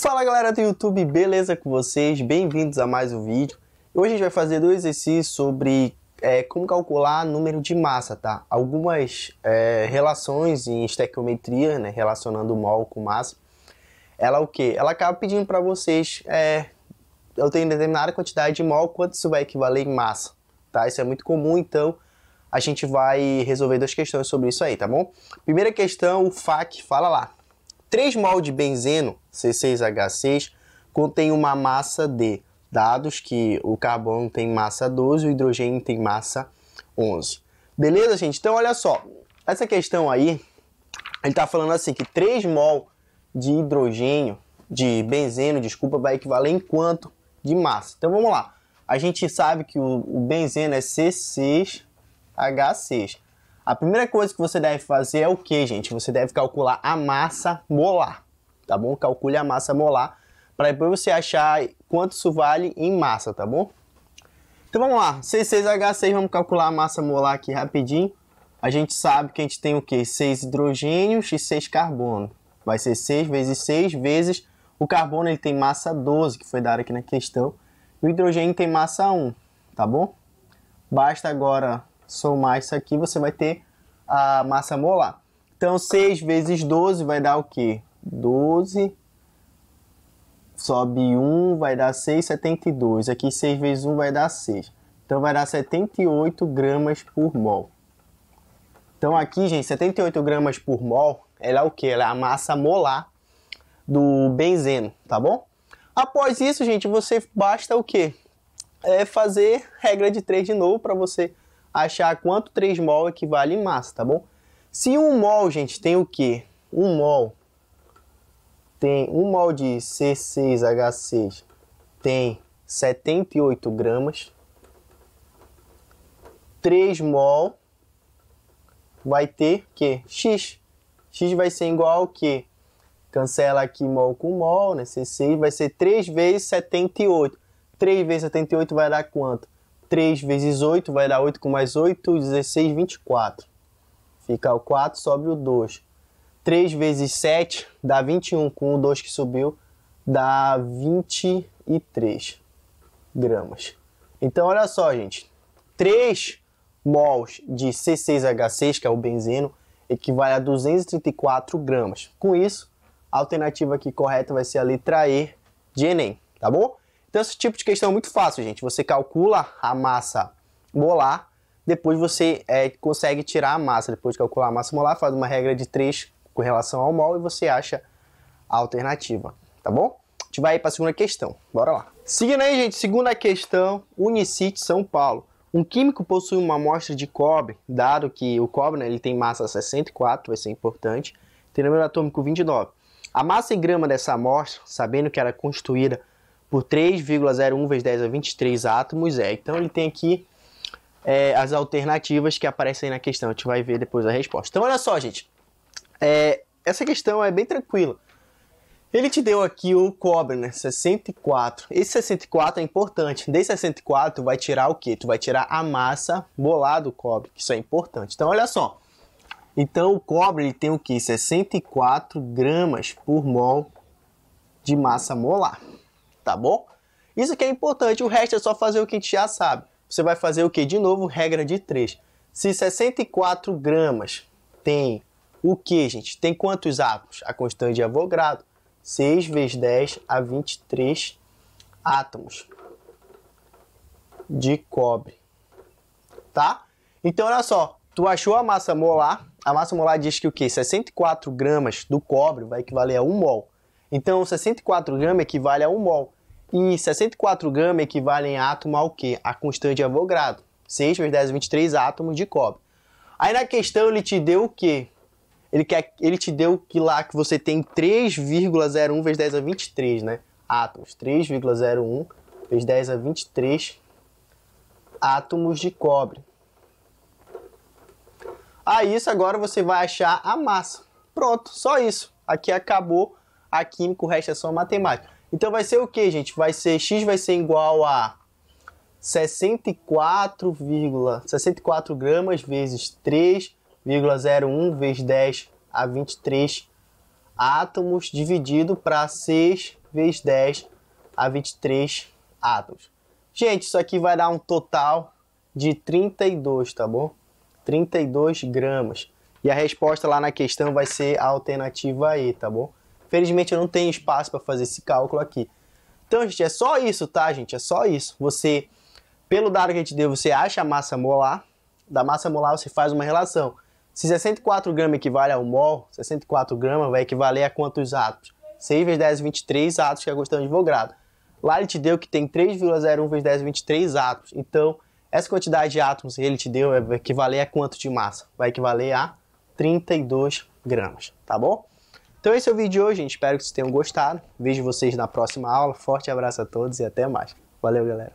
Fala galera do YouTube, beleza com vocês? Bem-vindos a mais um vídeo. Hoje a gente vai fazer dois exercícios sobre é, como calcular número de massa, tá? Algumas é, relações em estequiometria, né, relacionando mol com massa, ela o quê? Ela acaba pedindo para vocês, é, eu tenho determinada quantidade de mol, quanto isso vai equivaler em massa, tá? Isso é muito comum, então a gente vai resolver duas questões sobre isso aí, tá bom? Primeira questão, o FAQ, fala lá. 3 mol de benzeno, C6H6, contém uma massa de dados que o carbono tem massa 12, o hidrogênio tem massa 11. Beleza, gente? Então, olha só. Essa questão aí, ele está falando assim que 3 mol de hidrogênio, de benzeno, desculpa, vai equivaler em quanto de massa? Então, vamos lá. A gente sabe que o benzeno é C6H6. A primeira coisa que você deve fazer é o que, gente? Você deve calcular a massa molar, tá bom? Calcule a massa molar para depois você achar quanto isso vale em massa, tá bom? Então vamos lá, C6H6, vamos calcular a massa molar aqui rapidinho. A gente sabe que a gente tem o que? 6 hidrogênios e 6 carbono. Vai ser 6 vezes 6 vezes o carbono ele tem massa 12, que foi dado aqui na questão. E o hidrogênio tem massa 1, tá bom? Basta agora somar isso aqui, você vai ter a massa molar. Então, 6 vezes 12 vai dar o quê? 12. Sobe 1, vai dar 6, 72. Aqui 6 vezes 1 vai dar 6. Então, vai dar 78 gramas por mol. Então, aqui, gente, 78 gramas por mol, ela é o que? Ela é a massa molar do benzeno, tá bom? Após isso, gente, você basta o quê? É fazer regra de 3 de novo para você achar quanto 3 mol equivale em massa, tá bom? Se 1 mol, gente, tem o quê? 1 mol tem 1 mol de C6H6 tem 78 gramas. 3 mol vai ter o quê? x. x vai ser igual ao quê? cancela aqui mol com mol, né? C6 vai ser 3 vezes 78. 3 vezes 78 vai dar quanto? 3 vezes 8 vai dar 8 com mais 8, 16, 24. Fica o 4, sobe o 2. 3 vezes 7 dá 21, com o 2 que subiu dá 23 gramas. Então, olha só, gente. 3 mols de C6H6, que é o benzeno, equivale a 234 gramas. Com isso, a alternativa aqui correta vai ser a letra E de Enem, tá bom? Então, esse tipo de questão é muito fácil, gente. Você calcula a massa molar, depois você é, consegue tirar a massa. Depois de calcular a massa molar, faz uma regra de 3 com relação ao mol e você acha a alternativa, tá bom? A gente vai para a segunda questão, bora lá. Seguindo aí, gente, segunda questão, Unicite, São Paulo. Um químico possui uma amostra de cobre, dado que o cobre né, ele tem massa 64, vai ser importante, tem número atômico 29. A massa em grama dessa amostra, sabendo que era constituída por 3,01 vezes 10 a 23 átomos. É. Então ele tem aqui é, as alternativas que aparecem na questão. A gente vai ver depois a resposta. Então olha só, gente. É, essa questão é bem tranquila. Ele te deu aqui o cobre, né? 64. Esse 64 é importante. Desse 64, tu vai tirar o quê? Tu vai tirar a massa molar do cobre, que isso é importante. Então, olha só. Então, o cobre ele tem o quê? 64 gramas por mol de massa molar tá bom? Isso que é importante, o resto é só fazer o que a gente já sabe. Você vai fazer o que? De novo, regra de 3. Se 64 gramas tem o que, gente? Tem quantos átomos? A constante de Avogadro. 6 vezes 10 a 23 átomos de cobre, tá? Então, olha só, tu achou a massa molar, a massa molar diz que o que? 64 gramas do cobre vai equivaler a 1 mol. Então, 64 gramas equivale a 1 mol. E 64 gama equivalem a átomo ao quê? A constante Avogadro. 6 vezes 10 23 átomos de cobre. Aí na questão ele te deu o quê? Ele, quer, ele te deu que lá que você tem 3,01 vezes 10 a 23, né? Átomos. 3,01 vezes 10 a 23 átomos de cobre. Aí isso agora você vai achar a massa. Pronto, só isso. Aqui acabou a química, o resto é só matemática. Então vai ser o que, gente? Vai ser x vai ser igual a 64,64 64 gramas vezes 3,01 vezes 10 a 23 átomos dividido para 6 vezes 10 a 23 átomos. Gente, isso aqui vai dar um total de 32, tá bom? 32 gramas. E a resposta lá na questão vai ser a alternativa E, tá bom? Felizmente eu não tenho espaço para fazer esse cálculo aqui. Então, gente, é só isso, tá, gente? É só isso. Você, pelo dado que a gente deu, você acha a massa molar. Da massa molar você faz uma relação. Se 64 gramas equivale a 1 mol, 64 gramas vai equivaler a quantos átomos? 6 vezes 10 23 átomos que é a constante de Vogrado. Lá ele te deu que tem 3,01 vezes 10 23 átomos. Então, essa quantidade de átomos que ele te deu é, vai equivaler a quanto de massa? Vai equivaler a 32 gramas, tá bom? Então esse é o vídeo de hoje, gente. Espero que vocês tenham gostado. Vejo vocês na próxima aula. Forte abraço a todos e até mais. Valeu, galera.